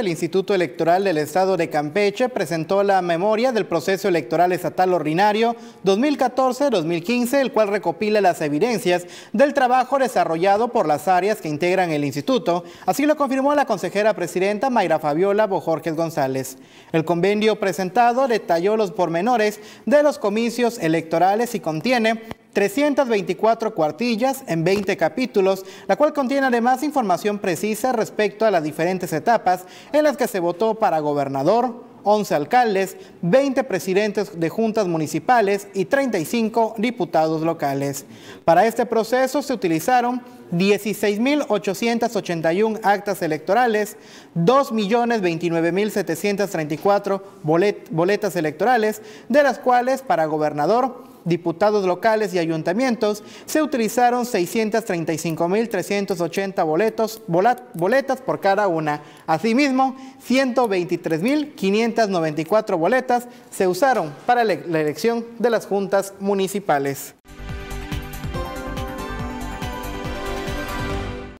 El Instituto Electoral del Estado de Campeche presentó la memoria del proceso electoral estatal ordinario 2014-2015, el cual recopila las evidencias del trabajo desarrollado por las áreas que integran el instituto. Así lo confirmó la consejera presidenta Mayra Fabiola Bojorges González. El convenio presentado detalló los pormenores de los comicios electorales y contiene 324 cuartillas en 20 capítulos, la cual contiene además información precisa respecto a las diferentes etapas en las que se votó para gobernador, 11 alcaldes, 20 presidentes de juntas municipales y 35 diputados locales. Para este proceso se utilizaron 16.881 actas electorales, 2.029.734 boletas electorales, de las cuales para gobernador diputados locales y ayuntamientos, se utilizaron 635.380 boletos, boletas por cada una. Asimismo, 123.594 boletas se usaron para la elección de las juntas municipales.